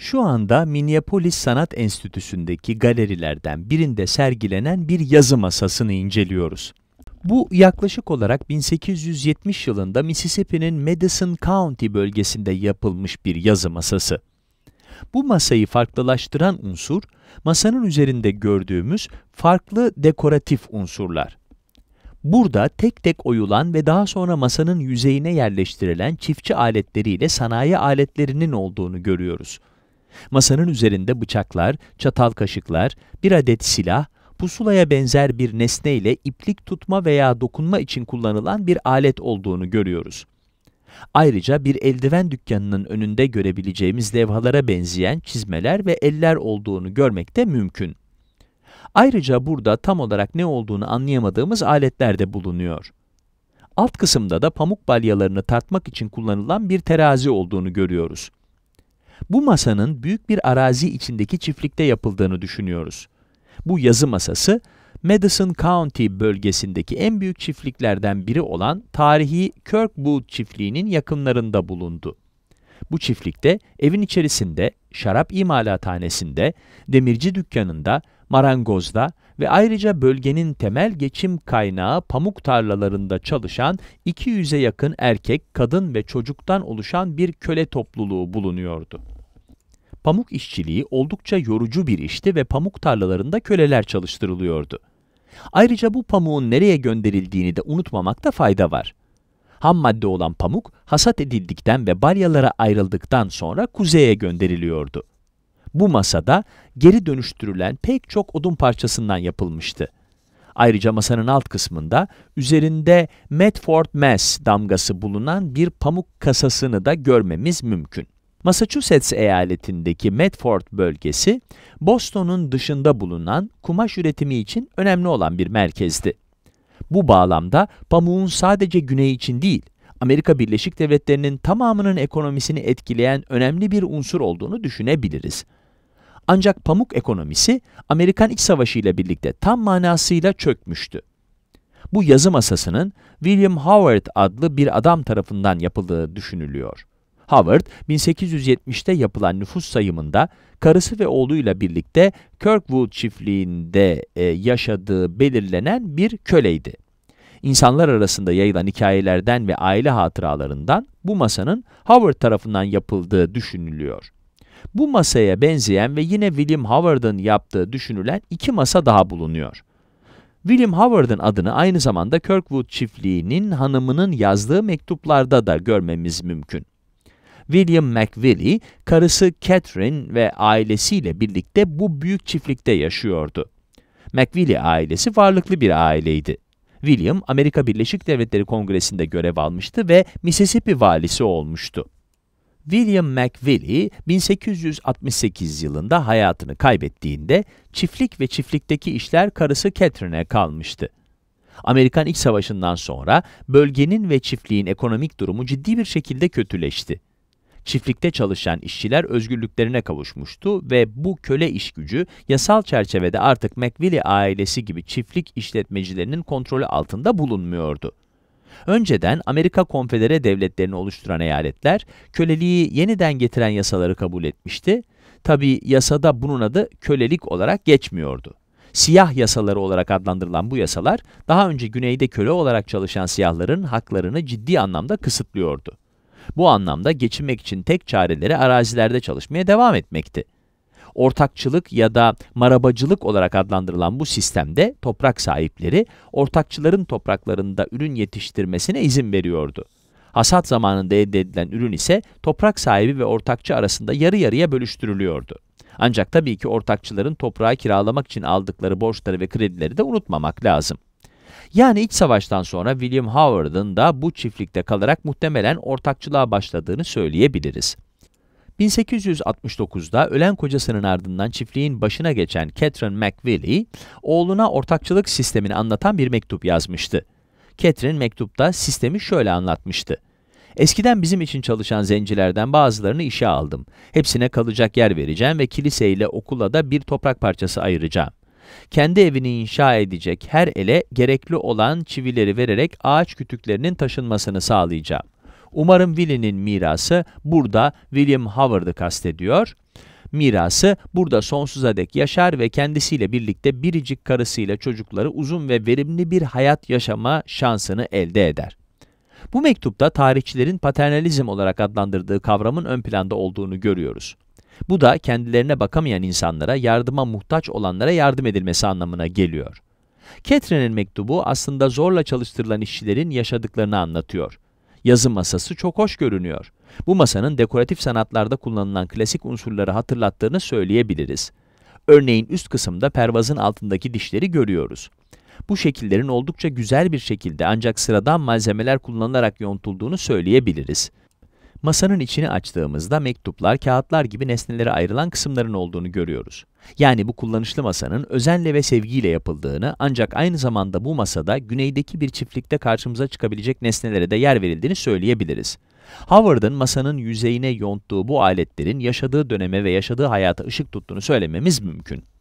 Şu anda Minneapolis Sanat Enstitüsü'ndeki galerilerden birinde sergilenen bir yazı masasını inceliyoruz. Bu yaklaşık olarak 1870 yılında Mississippi'nin Madison County bölgesinde yapılmış bir yazı masası. Bu masayı farklılaştıran unsur, masanın üzerinde gördüğümüz farklı dekoratif unsurlar. Burada tek tek oyulan ve daha sonra masanın yüzeyine yerleştirilen çiftçi aletleriyle sanayi aletlerinin olduğunu görüyoruz. Masanın üzerinde bıçaklar, çatal kaşıklar, bir adet silah, pusulaya benzer bir nesne ile iplik tutma veya dokunma için kullanılan bir alet olduğunu görüyoruz. Ayrıca bir eldiven dükkanının önünde görebileceğimiz levhalara benzeyen çizmeler ve eller olduğunu görmek de mümkün. Ayrıca burada tam olarak ne olduğunu anlayamadığımız aletler de bulunuyor. Alt kısımda da pamuk balyalarını tartmak için kullanılan bir terazi olduğunu görüyoruz. Bu masanın büyük bir arazi içindeki çiftlikte yapıldığını düşünüyoruz. Bu yazı masası, Madison County bölgesindeki en büyük çiftliklerden biri olan tarihi Kirkwood çiftliğinin yakınlarında bulundu. Bu çiftlikte evin içerisinde, şarap imalathanesinde, demirci dükkanında, marangozda, ve ayrıca bölgenin temel geçim kaynağı pamuk tarlalarında çalışan 200'e yakın erkek, kadın ve çocuktan oluşan bir köle topluluğu bulunuyordu. Pamuk işçiliği oldukça yorucu bir işti ve pamuk tarlalarında köleler çalıştırılıyordu. Ayrıca bu pamuğun nereye gönderildiğini de unutmamakta fayda var. Ham madde olan pamuk hasat edildikten ve balyalara ayrıldıktan sonra kuzeye gönderiliyordu. Bu masada geri dönüştürülen pek çok odun parçasından yapılmıştı. Ayrıca masanın alt kısmında üzerinde Medford Mass damgası bulunan bir pamuk kasasını da görmemiz mümkün. Massachusetts eyaletindeki Medford bölgesi, Boston'un dışında bulunan kumaş üretimi için önemli olan bir merkezdi. Bu bağlamda pamuğun sadece güney için değil, Amerika Birleşik Devletleri'nin tamamının ekonomisini etkileyen önemli bir unsur olduğunu düşünebiliriz. Ancak pamuk ekonomisi Amerikan İç Savaşı ile birlikte tam manasıyla çökmüştü. Bu yazı masasının William Howard adlı bir adam tarafından yapıldığı düşünülüyor. Howard, 1870'te yapılan nüfus sayımında karısı ve oğluyla birlikte Kirkwood çiftliğinde e, yaşadığı belirlenen bir köleydi. İnsanlar arasında yayılan hikayelerden ve aile hatıralarından bu masanın Howard tarafından yapıldığı düşünülüyor. Bu masaya benzeyen ve yine William Howard'ın yaptığı düşünülen iki masa daha bulunuyor. William Howard'ın adını aynı zamanda Kirkwood çiftliğinin hanımının yazdığı mektuplarda da görmemiz mümkün. William McVilly, karısı Catherine ve ailesiyle birlikte bu büyük çiftlikte yaşıyordu. McVilly ailesi varlıklı bir aileydi. William, Amerika Birleşik Devletleri Kongresi'nde görev almıştı ve Mississippi valisi olmuştu. William McVilly 1868 yılında hayatını kaybettiğinde çiftlik ve çiftlikteki işler karısı Catherine'e kalmıştı. Amerikan İç Savaşı'ndan sonra bölgenin ve çiftliğin ekonomik durumu ciddi bir şekilde kötüleşti. Çiftlikte çalışan işçiler özgürlüklerine kavuşmuştu ve bu köle iş gücü yasal çerçevede artık McVilly ailesi gibi çiftlik işletmecilerinin kontrolü altında bulunmuyordu. Önceden Amerika Konfedere Devletleri'ni oluşturan eyaletler köleliği yeniden getiren yasaları kabul etmişti. Tabi yasada bunun adı kölelik olarak geçmiyordu. Siyah yasaları olarak adlandırılan bu yasalar daha önce güneyde köle olarak çalışan siyahların haklarını ciddi anlamda kısıtlıyordu. Bu anlamda geçinmek için tek çareleri arazilerde çalışmaya devam etmekti ortakçılık ya da marabacılık olarak adlandırılan bu sistemde toprak sahipleri ortakçıların topraklarında ürün yetiştirmesine izin veriyordu. Hasat zamanında elde edilen ürün ise toprak sahibi ve ortakçı arasında yarı yarıya bölüştürülüyordu. Ancak tabii ki ortakçıların toprağı kiralamak için aldıkları borçları ve kredileri de unutmamak lazım. Yani iç savaştan sonra William Howard'ın da bu çiftlikte kalarak muhtemelen ortakçılığa başladığını söyleyebiliriz. 1869'da ölen kocasının ardından çiftliğin başına geçen Catherine McVilly, oğluna ortakçılık sistemini anlatan bir mektup yazmıştı. Catherine mektupta sistemi şöyle anlatmıştı. Eskiden bizim için çalışan zencilerden bazılarını işe aldım. Hepsine kalacak yer vereceğim ve kiliseyle okula da bir toprak parçası ayıracağım. Kendi evini inşa edecek her ele gerekli olan çivileri vererek ağaç kütüklerinin taşınmasını sağlayacağım. Umarım Willie'nin mirası burada William Howard'ı kastediyor mirası burada sonsuza dek yaşar ve kendisiyle birlikte biricik karısıyla çocukları uzun ve verimli bir hayat yaşama şansını elde eder. Bu mektupta tarihçilerin paternalizm olarak adlandırdığı kavramın ön planda olduğunu görüyoruz. Bu da kendilerine bakamayan insanlara, yardıma muhtaç olanlara yardım edilmesi anlamına geliyor. Catherine'in mektubu aslında zorla çalıştırılan işçilerin yaşadıklarını anlatıyor yazı masası çok hoş görünüyor. Bu masanın dekoratif sanatlarda kullanılan klasik unsurları hatırlattığını söyleyebiliriz. Örneğin üst kısımda pervazın altındaki dişleri görüyoruz. Bu şekillerin oldukça güzel bir şekilde ancak sıradan malzemeler kullanılarak yontulduğunu söyleyebiliriz. Masanın içini açtığımızda mektuplar, kağıtlar gibi nesnelere ayrılan kısımların olduğunu görüyoruz. Yani bu kullanışlı masanın özenle ve sevgiyle yapıldığını ancak aynı zamanda bu masada güneydeki bir çiftlikte karşımıza çıkabilecek nesnelere de yer verildiğini söyleyebiliriz. Howard'ın masanın yüzeyine yonttuğu bu aletlerin yaşadığı döneme ve yaşadığı hayata ışık tuttuğunu söylememiz mümkün.